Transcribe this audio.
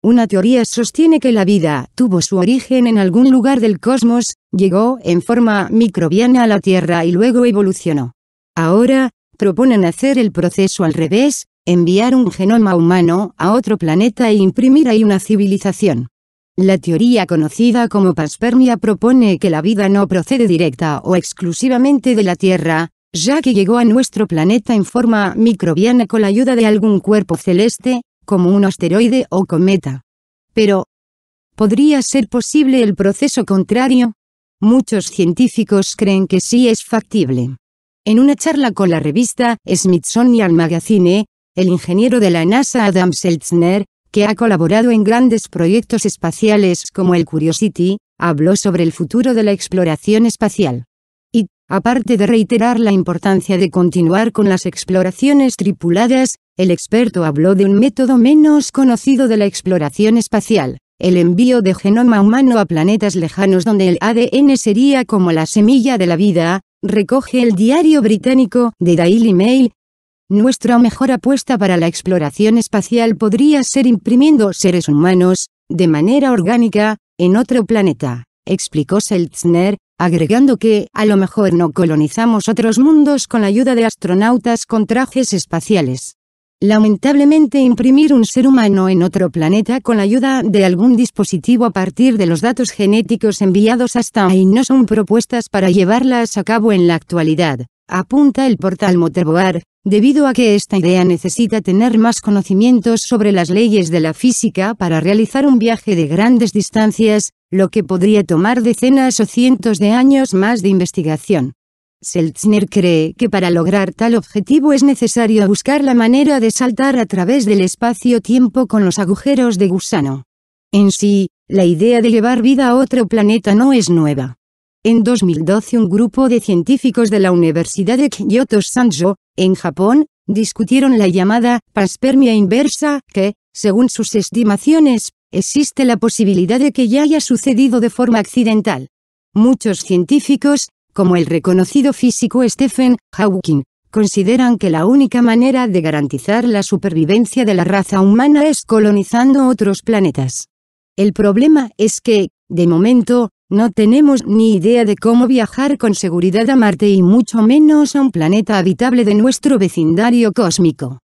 Una teoría sostiene que la vida tuvo su origen en algún lugar del cosmos, llegó en forma microbiana a la Tierra y luego evolucionó. Ahora, proponen hacer el proceso al revés, enviar un genoma humano a otro planeta e imprimir ahí una civilización. La teoría conocida como panspermia propone que la vida no procede directa o exclusivamente de la Tierra, ya que llegó a nuestro planeta en forma microbiana con la ayuda de algún cuerpo celeste, como un asteroide o cometa. Pero, ¿podría ser posible el proceso contrario? Muchos científicos creen que sí es factible. En una charla con la revista Smithsonian Magazine, el ingeniero de la NASA Adam Seltzner, que ha colaborado en grandes proyectos espaciales como el Curiosity, habló sobre el futuro de la exploración espacial. Aparte de reiterar la importancia de continuar con las exploraciones tripuladas, el experto habló de un método menos conocido de la exploración espacial, el envío de genoma humano a planetas lejanos donde el ADN sería como la semilla de la vida, recoge el diario británico The Daily Mail. Nuestra mejor apuesta para la exploración espacial podría ser imprimiendo seres humanos, de manera orgánica, en otro planeta, explicó Seltzner, agregando que, a lo mejor no colonizamos otros mundos con la ayuda de astronautas con trajes espaciales. Lamentablemente imprimir un ser humano en otro planeta con la ayuda de algún dispositivo a partir de los datos genéticos enviados hasta ahí no son propuestas para llevarlas a cabo en la actualidad apunta el portal Motorboar, debido a que esta idea necesita tener más conocimientos sobre las leyes de la física para realizar un viaje de grandes distancias, lo que podría tomar decenas o cientos de años más de investigación. Seltzner cree que para lograr tal objetivo es necesario buscar la manera de saltar a través del espacio-tiempo con los agujeros de gusano. En sí, la idea de llevar vida a otro planeta no es nueva. En 2012 un grupo de científicos de la Universidad de Kyoto Sanjo, en Japón, discutieron la llamada paspermia inversa, que, según sus estimaciones, existe la posibilidad de que ya haya sucedido de forma accidental. Muchos científicos, como el reconocido físico Stephen Hawking, consideran que la única manera de garantizar la supervivencia de la raza humana es colonizando otros planetas. El problema es que, de momento, no tenemos ni idea de cómo viajar con seguridad a Marte y mucho menos a un planeta habitable de nuestro vecindario cósmico.